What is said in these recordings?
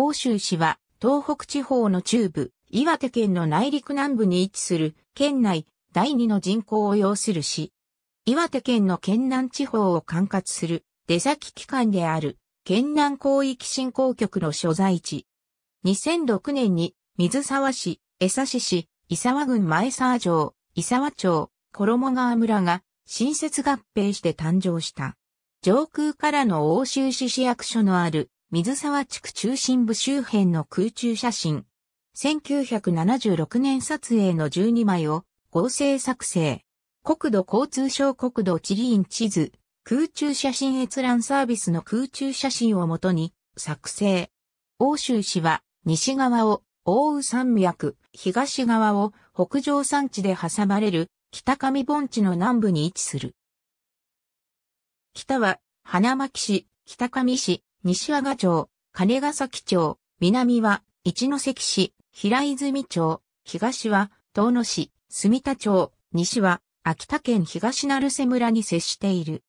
奥州市は東北地方の中部、岩手県の内陸南部に位置する県内第二の人口を要する市。岩手県の県南地方を管轄する出先機関である県南広域振興局の所在地。2006年に水沢市、江差市、伊沢郡前沢城、伊沢町、衣川村が新設合併して誕生した。上空からの欧州市市役所のある水沢地区中心部周辺の空中写真。1976年撮影の12枚を合成作成。国土交通省国土地理院地図、空中写真閲覧サービスの空中写真をもとに作成。欧州市は西側を奥羽山脈、東側を北上山地で挟まれる北上盆地の南部に位置する。北は花巻市、北上市、西和賀町、金ヶ崎町、南は一関市、平泉町、東は遠野市、住田町、西は秋田県東成瀬村に接している。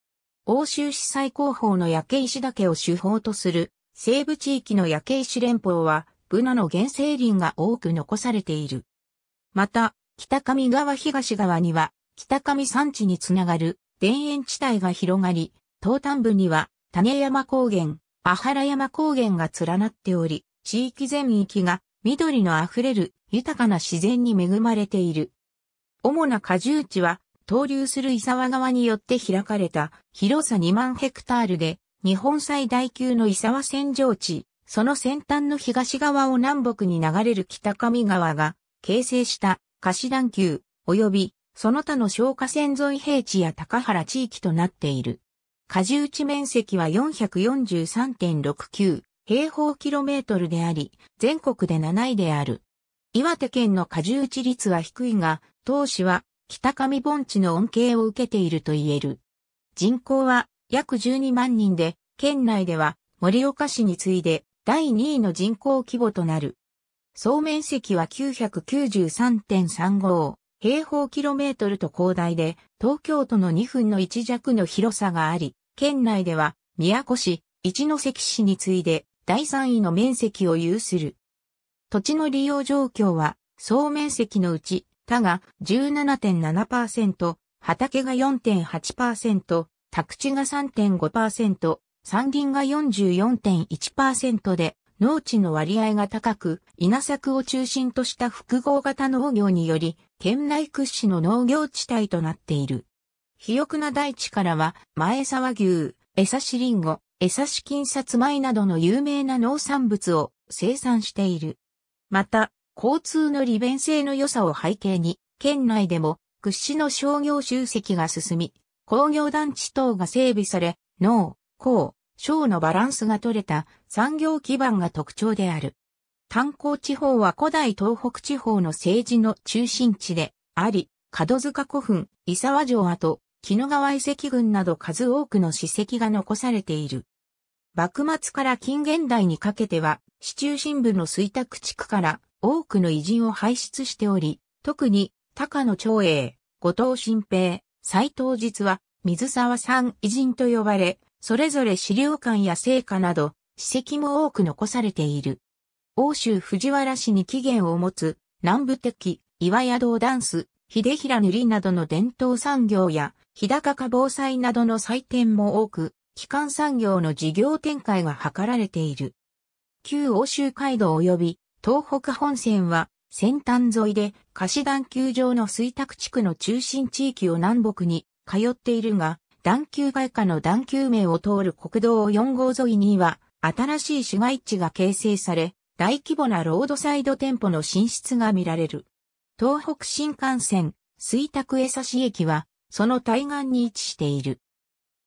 欧州市最高峰の焼け石岳を主峰とする西部地域の焼け石連峰はブナの原生林が多く残されている。また、北上川東側には北上山地につながる田園地帯が広がり、東端部には種山高原、阿原山高原が連なっており、地域全域が緑の溢れる豊かな自然に恵まれている。主な果樹地は、登流する伊沢川によって開かれた広さ2万ヘクタールで、日本最大級の伊沢扇状地、その先端の東側を南北に流れる北上川が形成した貸し段丘及びその他の消火線沿い平地や高原地域となっている。荷重地面積は443.69平方キロメートルであり、全国で7位である。岩手県の荷重地率は低いが、当市は北上盆地の恩恵を受けていると言える。人口は約12万人で、県内では盛岡市に次いで第2位の人口規模となる。総面積は993.35平方キロメートルと広大で、東京都の2分の1弱の広さがあり、県内では、宮古市、一関市に次いで、第3位の面積を有する。土地の利用状況は、総面積のうち、他が17.7%、畑が4.8%、宅地が3.5%、山林が44.1%で、農地の割合が高く、稲作を中心とした複合型農業により、県内屈指の農業地帯となっている。肥沃な大地からは、前沢牛、餌しりんご、餌し金さつまいなどの有名な農産物を生産している。また、交通の利便性の良さを背景に、県内でも屈指の商業集積が進み、工業団地等が整備され、農、工、商のバランスが取れた産業基盤が特徴である。炭鉱地方は古代東北地方の政治の中心地であり、角塚古墳、伊沢城跡、木野川遺跡群など数多くの史跡が残されている。幕末から近現代にかけては、市中心部の水拓地区から多くの偉人を輩出しており、特に高野長英、後藤新平、斎藤実は水沢ん偉人と呼ばれ、それぞれ資料館や聖火など史跡も多く残されている。欧州藤原氏に起源を持つ南部敵、岩屋道ダンス、秀平塗りなどの伝統産業や日高化防災などの祭典も多く、基幹産業の事業展開が図られている。旧欧州街道及び東北本線は先端沿いで貸し段球場の水卓地区の中心地域を南北に通っているが、段球外科の段球名を通る国道4号沿いには新しい市街地が形成され、大規模なロードサイド店舗の進出が見られる。東北新幹線、水卓江差駅はその対岸に位置している。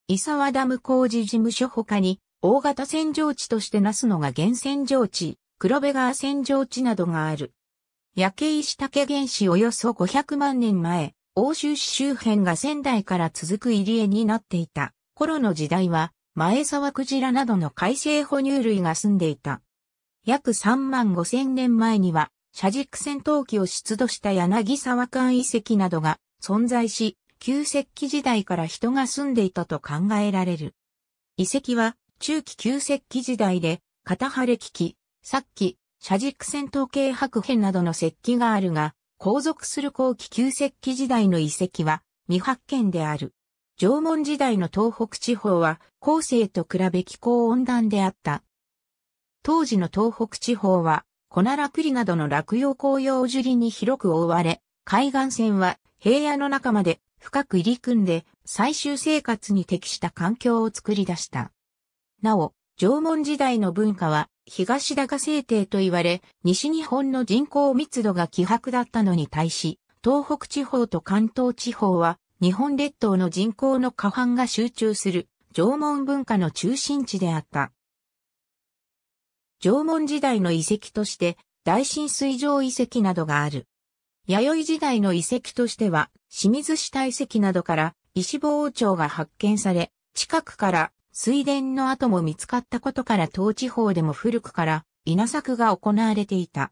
伊沢ダム工事事務所他に、大型洗浄地としてなすのが原洗浄地、黒部川洗浄地などがある。焼け石竹原子およそ500万年前、欧州市周辺が仙台から続く入り江になっていた頃の時代は、前沢クジラなどの海生哺乳類が住んでいた。約3万5千年前には、車軸戦闘機を出土した柳沢館遺跡などが存在し、旧石器時代から人が住んでいたと考えられる。遺跡は中期旧石器時代で、片晴れ機器、殺器、車軸戦闘系白片などの石器があるが、後続する後期旧石器時代の遺跡は未発見である。縄文時代の東北地方は後世と比べ気候温暖であった。当時の東北地方は、コナラクリなどの落葉紅葉樹林に広く覆われ、海岸線は平野の中まで深く入り組んで最終生活に適した環境を作り出した。なお、縄文時代の文化は東高制定と言われ、西日本の人口密度が希薄だったのに対し、東北地方と関東地方は日本列島の人口の過半が集中する縄文文化の中心地であった。縄文時代の遺跡として大浸水上遺跡などがある。弥生時代の遺跡としては、清水市大石などから石棒王朝が発見され、近くから水田の跡も見つかったことから東地方でも古くから稲作が行われていた。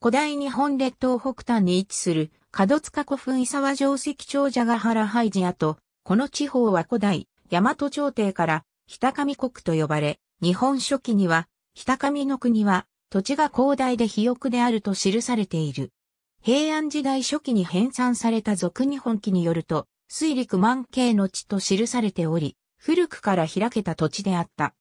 古代日本列島北端に位置する角塚古墳伊沢城石長者ヶ原廃寺跡、この地方は古代、大和朝廷から北上国と呼ばれ、日本初期には北上の国は土地が広大で肥沃であると記されている。平安時代初期に編纂された俗日本記によると、水陸万景の地と記されており、古くから開けた土地であった。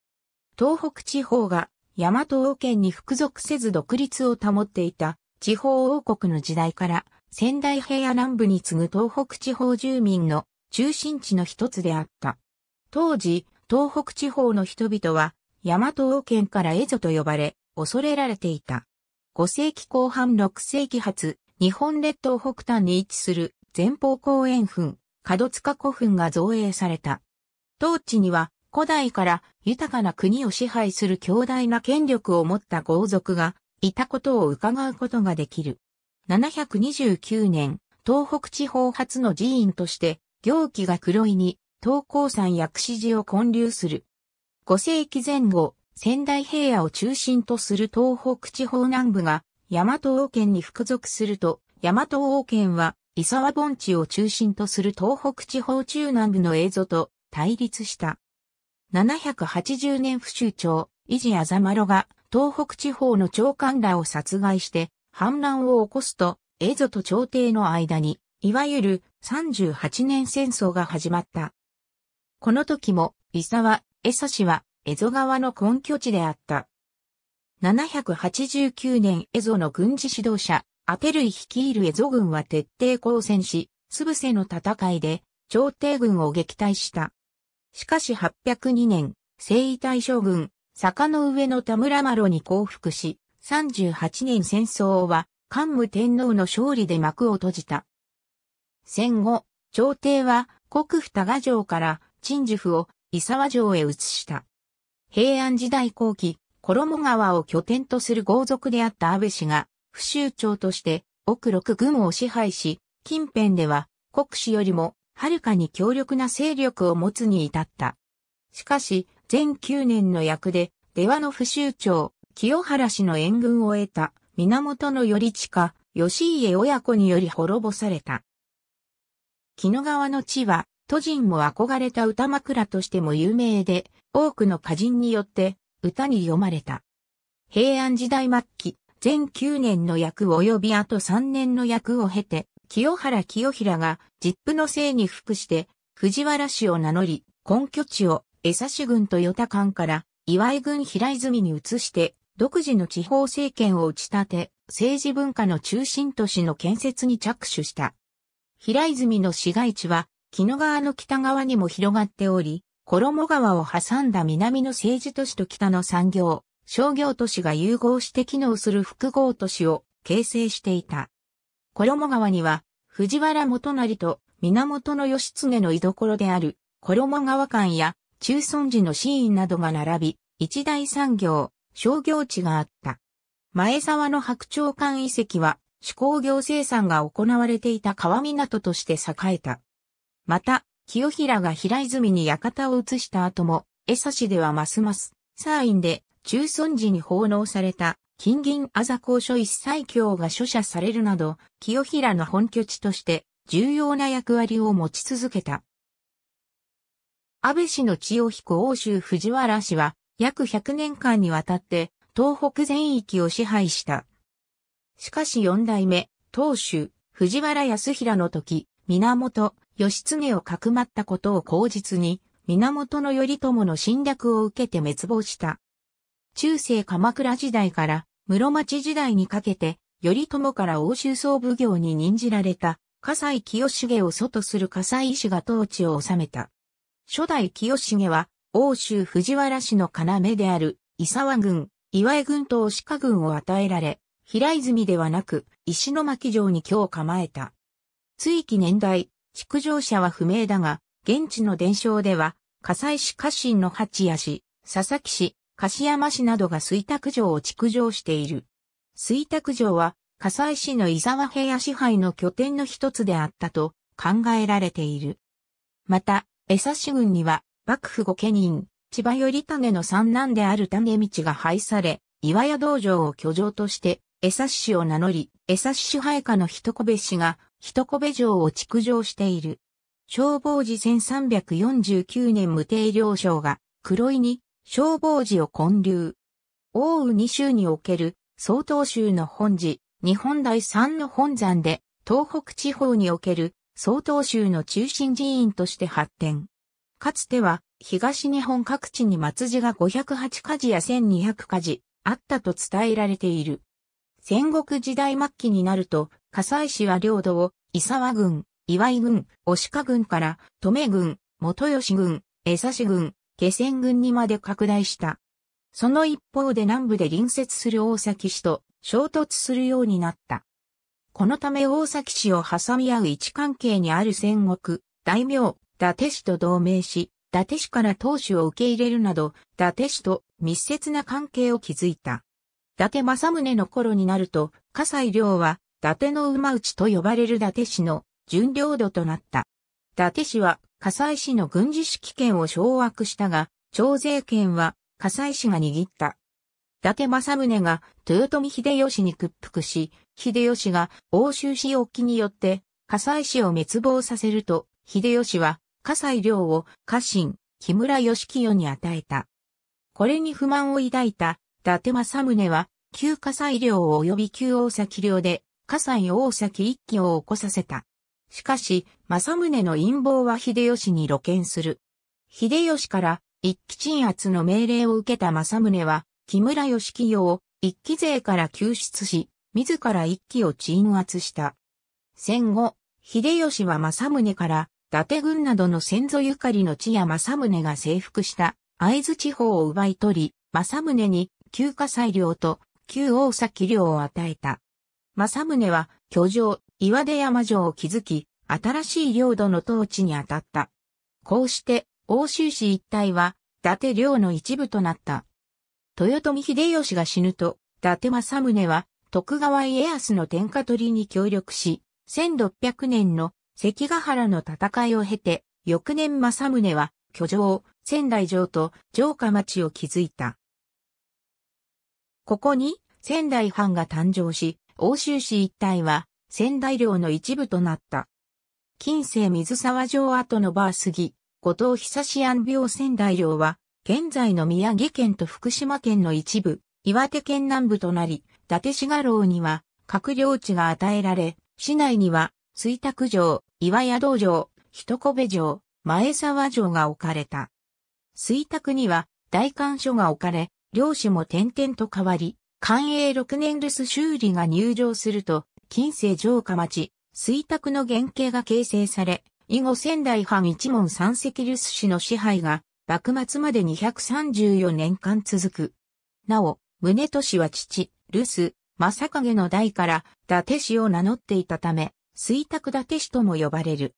東北地方が大和王権に服属せず独立を保っていた地方王国の時代から仙台平野南部に次ぐ東北地方住民の中心地の一つであった。当時、東北地方の人々は大和王権から蝦夷と呼ばれ、恐れられていた。5世紀後半6世紀初、日本列島北端に位置する前方後円墳、角塚古墳が造営された。当地には古代から豊かな国を支配する強大な権力を持った豪族がいたことを伺うことができる。729年、東北地方初の寺院として、行基が黒いに、東高山薬師寺を建立する。5世紀前後、仙台平野を中心とする東北地方南部が大和王権に服属すると、大和王権は、伊沢盆地を中心とする東北地方中南部の映像と対立した。780年不州長、伊地あざまろが、東北地方の長官らを殺害して、反乱を起こすと、映像と朝廷の間に、いわゆる38年戦争が始まった。この時も、伊沢、江佐氏は、江戸側の根拠地であった。789年エゾの軍事指導者、アペルイ率いるエゾ軍は徹底抗戦し、つぶせの戦いで、朝廷軍を撃退した。しかし802年、征夷大将軍、坂の上の田村麻呂に降伏し、38年戦争は、桓武天皇の勝利で幕を閉じた。戦後、朝廷は国府多賀城から陳寿府を伊沢城へ移した。平安時代後期、衣川を拠点とする豪族であった安倍氏が、不州長として、奥六軍を支配し、近辺では、国氏よりも、はるかに強力な勢力を持つに至った。しかし、全9年の役で、出羽の不州長、清原氏の援軍を得た、源頼親、吉家親子により滅ぼされた。木野川の地は、都人も憧れた歌枕としても有名で、多くの歌人によって歌に読まれた。平安時代末期、全9年の役及びあと3年の役を経て、清原清平が実父の姓に服して藤原氏を名乗り、根拠地を江差郡と与田間から岩井郡平泉に移して独自の地方政権を打ち立て、政治文化の中心都市の建設に着手した。平泉の市街地は、鬼怒川の北側にも広がっており、衣川を挟んだ南の政治都市と北の産業、商業都市が融合して機能する複合都市を形成していた。衣川には、藤原元成と源義経の居所である、衣川館や中村寺の寺院などが並び、一大産業、商業地があった。前沢の白鳥館遺跡は、手工業生産が行われていた川港として栄えた。また、清平が平泉に館を移した後も、江差しではますます、サーインで、中尊寺に奉納された、金銀あざ公書一切経が書写されるなど、清平の本拠地として、重要な役割を持ち続けた。安倍氏の千代彦欧州藤原氏は、約100年間にわたって、東北全域を支配した。しかし四代目、当主、藤原康平の時、源、義経をかくまったことを口実に、源頼朝の侵略を受けて滅亡した。中世鎌倉時代から室町時代にかけて、頼朝から欧州総奉行に任じられた、笠西清重を祖とする笠西氏が統治を治めた。初代清重は、欧州藤原氏の要である、伊沢軍、岩江軍と押鹿軍を与えられ、平泉ではなく、石巻城に京を構えた。追記年代、築城者は不明だが、現地の伝承では、葛西市家臣の八谷市、佐々木市、柏山市などが水卓城を築城している。水卓城は、葛西市の伊沢平野支配の拠点の一つであったと考えられている。また、江差郡には、幕府御家人、千葉頼種の三男である種道が配され、岩屋道場を居城として、江差市を名乗り、江差支配下の一小部氏が、一戸城を築城している。消防寺1349年無定領省が黒井に消防寺を建立。奥羽二州における総統州の本寺、日本第三の本山で東北地方における総統州の中心寺院として発展。かつては東日本各地に松寺が508家事や1200家事あったと伝えられている。戦国時代末期になると西市は領土を、伊沢郡、岩井郡、押鹿郡から、登米郡、元吉郡、江差郡、気仙郡にまで拡大した。その一方で南部で隣接する大崎市と衝突するようになった。このため大崎市を挟み合う位置関係にある戦国、大名、伊達市と同盟し、伊達市から当主を受け入れるなど、伊達市と密接な関係を築いた。伊達政宗の頃になると、葛西領は伊達の馬内と呼ばれる伊達氏の巡領土となった。伊達氏は、火災市の軍事指揮権を掌握したが、徴税権は、火災市が握った。伊達政宗が豊臣秀吉に屈服し、秀吉が欧州市沖によって、火災市を滅亡させると、秀吉は、火災領を家臣、木村義清に与えた。これに不満を抱いた、伊達政宗は、旧火災領及び旧大崎領で、葛西大崎一揆を起こさせた。しかし、正宗の陰謀は秀吉に露見する。秀吉から一揆鎮圧の命令を受けた正宗は、木村義清を一揆勢から救出し、自ら一揆を鎮圧した。戦後、秀吉は正宗から、伊達軍などの先祖ゆかりの地や正宗が征服した会津地方を奪い取り、正宗に旧火災領と旧大崎領を与えた。正宗は、居城、岩出山城を築き、新しい領土の統治に当たった。こうして、欧州市一帯は、伊達領の一部となった。豊臣秀吉が死ぬと、伊達政宗は、徳川家康の天下取りに協力し、1600年の関ヶ原の戦いを経て、翌年政宗は、居城、仙台城と城下町を築いた。ここに仙台藩が誕生し、欧州市一帯は仙台領の一部となった。近世水沢城跡のバー杉、後藤久志安病仙台領は、現在の宮城県と福島県の一部、岩手県南部となり、伊達志賀楼には、各領地が与えられ、市内には、水卓城、岩屋道城、一部城、前沢城が置かれた。水卓には、大官所が置かれ、領主も点々と変わり、寛永6年留守修理が入場すると、近世城下町、水卓の原型が形成され、以後仙台藩一門三石留守氏の支配が、幕末まで234年間続く。なお、宗俊は父、留守、正影の代から、伊達氏を名乗っていたため、水卓伊達氏とも呼ばれる。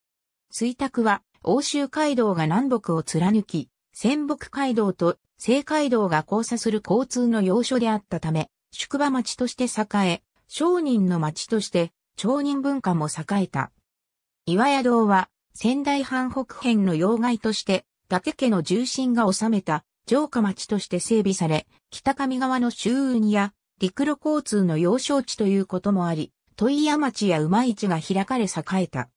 水卓は、欧州街道が南北を貫き、仙北街道と西街道が交差する交通の要所であったため、宿場町として栄え、商人の町として町人文化も栄えた。岩屋堂は仙台藩北辺の要害として、伊達家の重心が治めた城下町として整備され、北上川の周運や陸路交通の要衝地ということもあり、問屋町や馬市が開かれ栄えた。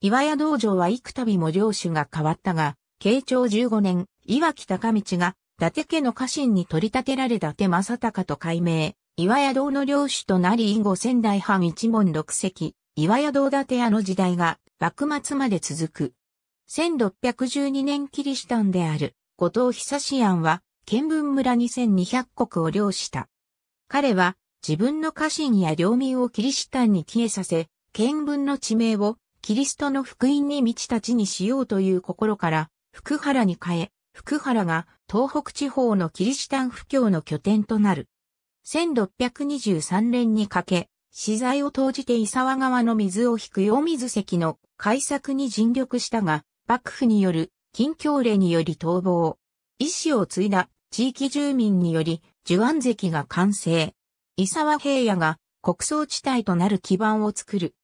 岩屋道場は幾度も領主が変わったが、慶長15年、岩木高道が伊達家の家臣に取り立てられ伊達正隆と改名、岩屋堂の領主となり以後仙台藩一門六席、岩屋堂伊達屋の時代が幕末まで続く。1612年キリシタンである後藤久志庵は、見聞村2200国を領した。彼は、自分の家臣や領民をキリシタンに帰依させ、見聞の地名をキリストの福音に満ちた地にしようという心から、福原に変え、福原が東北地方のキリシタン布教の拠点となる。1623年にかけ、資材を投じて伊沢川の水を引く大水石の開削に尽力したが、幕府による近況令により逃亡。意志を継いだ地域住民により、受安石が完成。伊沢平野が国葬地帯となる基盤を作る。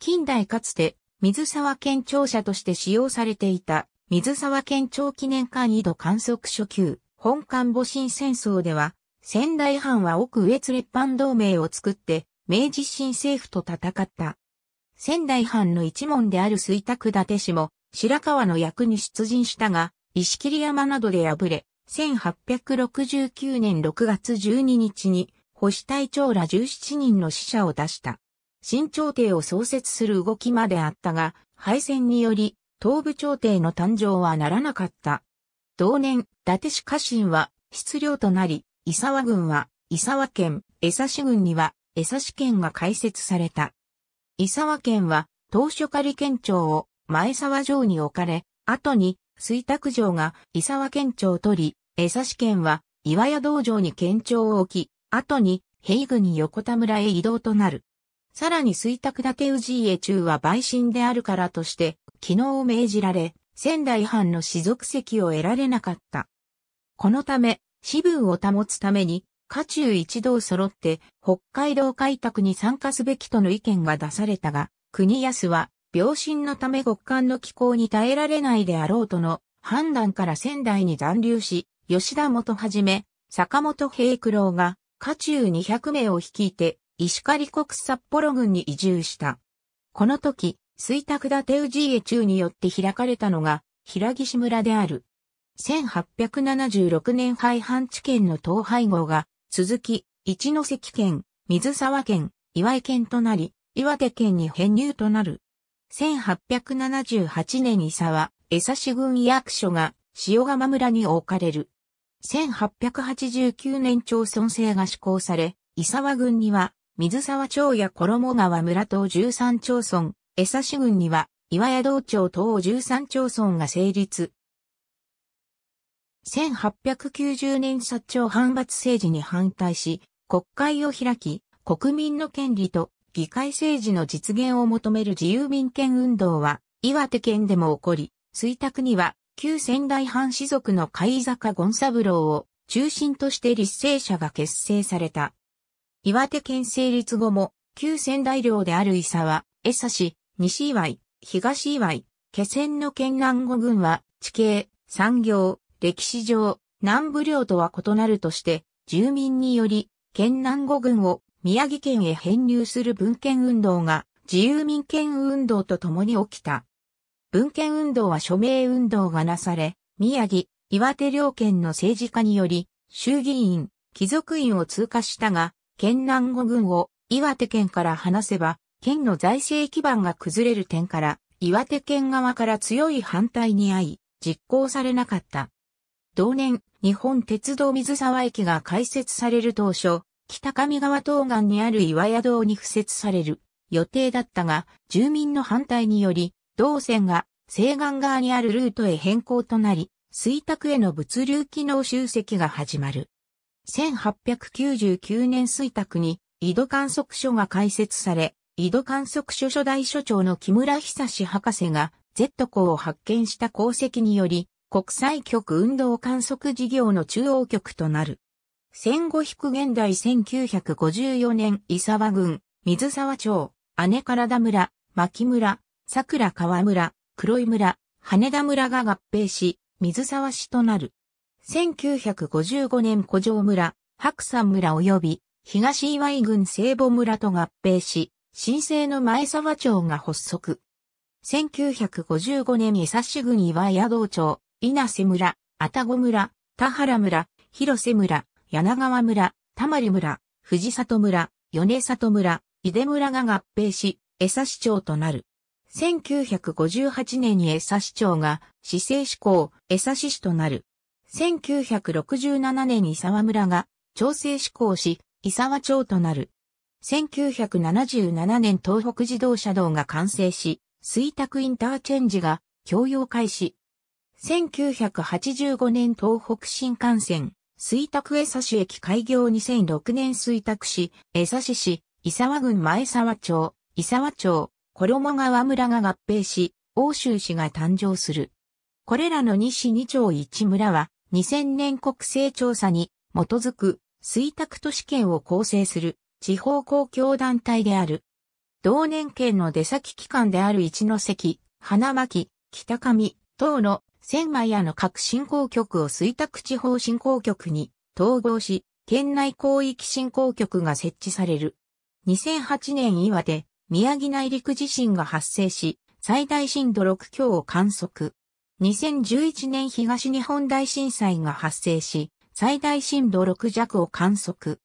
近代かつて水沢県庁舎として使用されていた水沢県庁記念館井戸観測所級、本館母親戦争では、仙台藩は奥上津列藩同盟を作って、明治新政府と戦った。仙台藩の一門である水田拓立氏も、白川の役に出陣したが、石切山などで敗れ、1869年6月12日に、保守隊長ら17人の死者を出した。新朝廷を創設する動きまであったが、敗戦により、東部朝廷の誕生はならなかった。同年、伊達氏家臣は失領となり、伊沢軍は伊沢県、江差郡には江差市県が開設された。伊沢県は当初仮県庁を前沢城に置かれ、後に水卓城が伊沢県庁を取り、江差市県は岩屋道場に県庁を置き、後に平郡横田村へ移動となる。さらに水卓け氏家中は陪審であるからとして、機能を命じられ、仙台藩の士族席を得られなかった。このため、私分を保つために、家中一同揃って北海道開拓に参加すべきとの意見が出されたが、国安は病身のため極寒の気候に耐えられないであろうとの判断から仙台に残留し、吉田元はじめ、坂本平九郎が家中200名を率いて石狩国札幌郡に移住した。この時、水拓田手氏家中によって開かれたのが、平岸村である。1876年廃藩地県の統廃合が、続き、一関県、水沢県、岩井県となり、岩手県に編入となる。1878年に沢、江差郡役所が、塩釜村に置かれる。1889年町村制が施行され、伊沢郡には水沢町や衣川村等13町村、江差郡には、岩屋道町等13町村が成立。1890年薩長反伐政治に反対し、国会を開き、国民の権利と議会政治の実現を求める自由民権運動は、岩手県でも起こり、水卓には、旧仙台藩士族の貝坂権三郎を中心として立政者が結成された。岩手県成立後も、旧仙台領である伊佐は、江差し、西岩井、東岩井、気仙の県南五郡は、地形、産業、歴史上、南部領とは異なるとして、住民により、県南五郡を宮城県へ編入する文献運動が、自由民権運動とともに起きた。文献運動は署名運動がなされ、宮城、岩手両県の政治家により、衆議院、貴族院を通過したが、県南五郡を岩手県から離せば、県の財政基盤が崩れる点から、岩手県側から強い反対に遭い、実行されなかった。同年、日本鉄道水沢駅が開設される当初、北上川東岸にある岩屋道に付設される予定だったが、住民の反対により、同線が西岸側にあるルートへ変更となり、水卓への物流機能集積が始まる。1899年水卓に井戸観測所が開設され、井戸観測所初代所長の木村久志博士が Z 項を発見した功績により、国際局運動観測事業の中央局となる。戦後引く現代1954年伊沢郡、水沢町、姉からだ村、牧村、桜川村、黒井村、羽田村が合併し、水沢市となる。1955年古城村、白山村及び東岩井郡聖母村と合併し、新生の前沢町が発足。1955年伊佐市郡岩屋道町、稲瀬村、愛宕村、田原村、広瀬村、柳川村、田丸村、藤里村、米里村、井出村が合併し、江差市長となる。1958年に江差市長が市政志向江差市市となる。1967年に沢村が調整施行し、伊沢町となる。1977年東北自動車道が完成し、水卓インターチェンジが供用開始。1985年東北新幹線、水卓江差市駅開業2006年水卓市、江差市市、伊沢郡前沢町、伊沢町、衣川村が合併し、欧州市が誕生する。これらの西二町一村は、2000年国勢調査に基づく水沢都市圏を構成する地方公共団体である。同年県の出先機関である一関、花巻、北上、等の千枚屋の各振興局を水沢地方振興局に統合し、県内広域振興局が設置される。2008年岩手、宮城内陸地震が発生し、最大震度6強を観測。2011年東日本大震災が発生し、最大震度6弱を観測。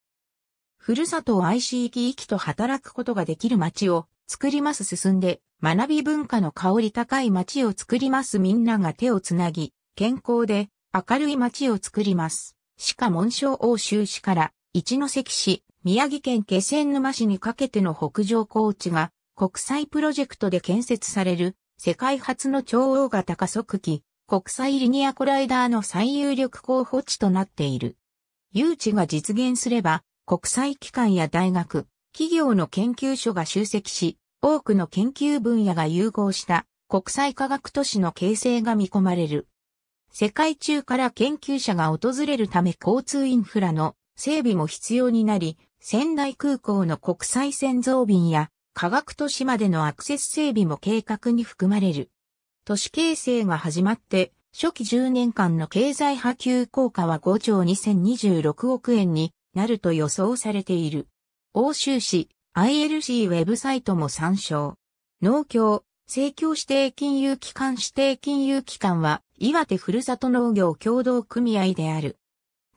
ふるさとを愛し生き生きと働くことができる街を作ります進んで、学び文化の香り高い街を作りますみんなが手をつなぎ、健康で明るい街を作ります。鹿紋章欧州市から一関市、宮城県気仙沼市にかけての北上高地が国際プロジェクトで建設される世界初の超大型加速器、国際リニアコライダーの最有力候補地となっている。誘致が実現すれば、国際機関や大学、企業の研究所が集積し、多くの研究分野が融合した国際科学都市の形成が見込まれる。世界中から研究者が訪れるため交通インフラの整備も必要になり、仙台空港の国際線増便や科学都市までのアクセス整備も計画に含まれる。都市形成が始まって、初期10年間の経済波及効果は5兆2026億円になると予想されている。欧州市 ILC ウェブサイトも参照。農協、政協指定金融機関指定金融機関は岩手ふるさと農業協同組合である。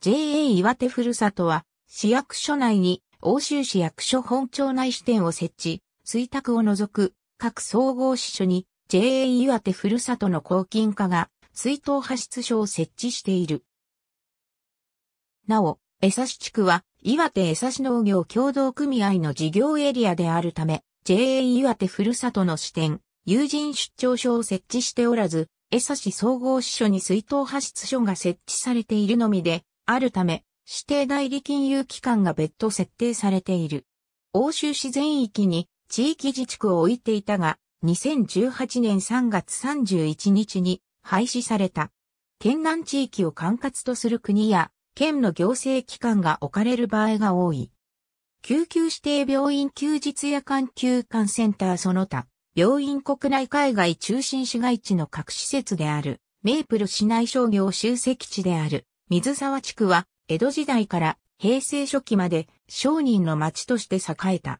JA 岩手ふるさとは市役所内に欧州市役所本庁内支店を設置、水卓を除く各総合支所に JA 岩手ふるさとの抗菌課が水筒派出所を設置している。なお、江差地区は岩手江差農業協同組合の事業エリアであるため、JA 岩手ふるさとの支店、友人出張所を設置しておらず、江差総合支所に水筒派出所が設置されているのみで、あるため、指定代理金融機関が別途設定されている。欧州市全域に地域自治区を置いていたが、2018年3月31日に廃止された。県南地域を管轄とする国や県の行政機関が置かれる場合が多い。救急指定病院休日夜間休館センターその他、病院国内海外中心市街地の各施設である、メープル市内商業集積地である、水沢地区は、江戸時代から平成初期まで商人の町として栄えた。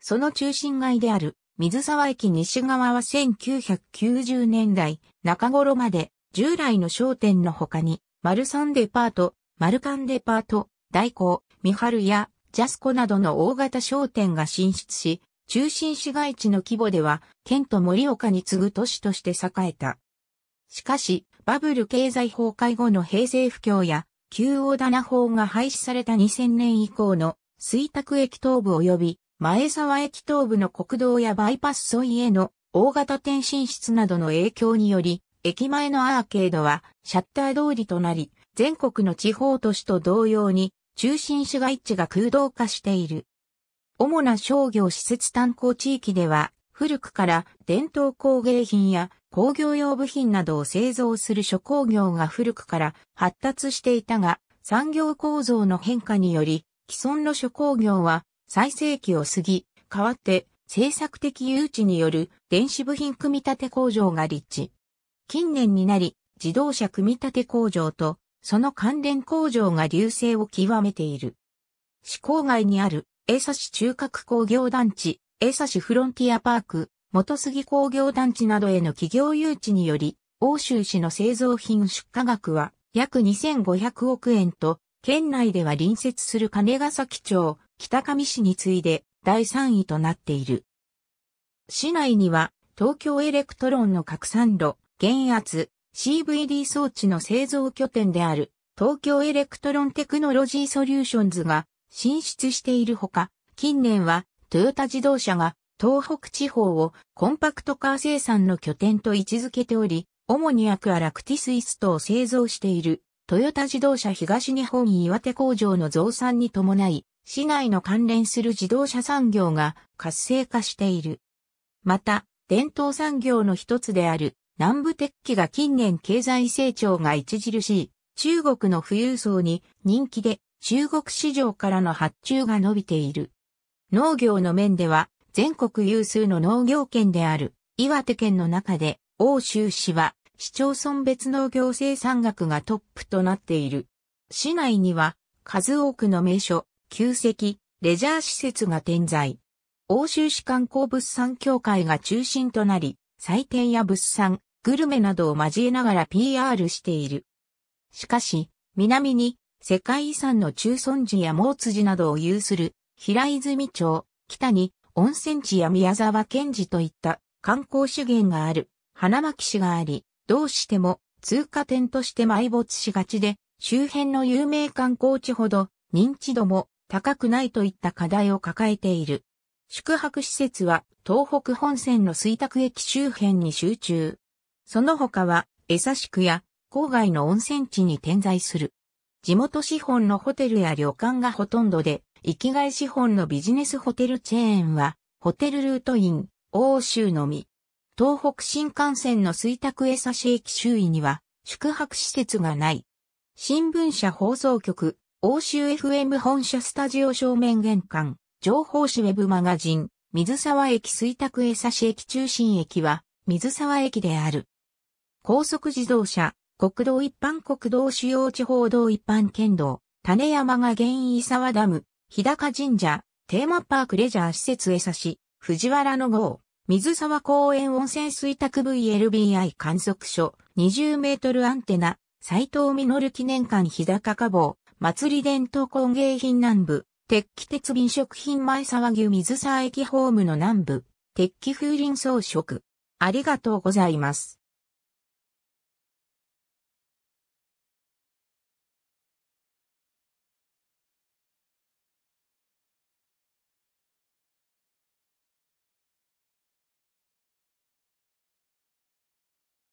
その中心街である水沢駅西側は1990年代中頃まで従来の商店の他に、マルサンデパート、マルカンデパート、大工、三春やジャスコなどの大型商店が進出し、中心市街地の規模では、県と森岡に次ぐ都市として栄えた。しかし、バブル経済崩壊後の平成不況や、旧大棚法が廃止された2000年以降の、水卓駅東部及び前沢駅東部の国道やバイパス沿いへの大型転進室などの影響により、駅前のアーケードはシャッター通りとなり、全国の地方都市と同様に中心市街地が空洞化している。主な商業施設炭鉱地域では、古くから伝統工芸品や工業用部品などを製造する諸工業が古くから発達していたが、産業構造の変化により、既存の諸工業は最盛期を過ぎ、代わって政策的誘致による電子部品組み立て工場が立地。近年になり、自動車組み立て工場と、その関連工場が流星を極めている。市郊外にある、江差市中核工業団地、江差市フロンティアパーク、元杉工業団地などへの企業誘致により、欧州市の製造品出荷額は約2500億円と、県内では隣接する金ヶ崎町、北上市に次いで第3位となっている。市内には東京エレクトロンの拡散路、減圧、CVD 装置の製造拠点である東京エレクトロンテクノロジーソリューションズが進出しているほか、近年はトヨタ自動車が東北地方をコンパクトカー生産の拠点と位置づけており、主にアクアラクティスイストを製造しているトヨタ自動車東日本岩手工場の増産に伴い、市内の関連する自動車産業が活性化している。また、伝統産業の一つである南部鉄器が近年経済成長が著しい中国の富裕層に人気で中国市場からの発注が伸びている。農業の面では全国有数の農業圏である岩手県の中で欧州市は市町村別農業生産額がトップとなっている。市内には数多くの名所、旧跡、レジャー施設が点在。欧州市観光物産協会が中心となり、祭典や物産、グルメなどを交えながら PR している。しかし、南に世界遺産の中村寺や毛辻などを有する平泉町、北に温泉地や宮沢賢治といった観光資源がある花巻市があり、どうしても通過点として埋没しがちで、周辺の有名観光地ほど認知度も高くないといった課題を抱えている。宿泊施設は東北本線の水卓駅周辺に集中。その他は江差区や郊外の温泉地に点在する。地元資本のホテルや旅館がほとんどで、生きがい資本のビジネスホテルチェーンは、ホテルルートイン、欧州のみ。東北新幹線の水卓江差駅周囲には、宿泊施設がない。新聞社放送局、欧州 FM 本社スタジオ正面玄関、情報誌ウェブマガジン、水沢駅水卓江差し駅中心駅は、水沢駅である。高速自動車、国道一般国道主要地方道一般県道、種山が原因沢ダム、日高神社、テーマパークレジャー施設江差し、藤原の号、水沢公園温泉水卓 VLBI 観測所、20メートルアンテナ、斎藤実記念館日高加房、祭り伝統工芸品南部、鉄器鉄瓶食品前沢牛水沢駅ホームの南部、鉄器風鈴装飾。ありがとうございます。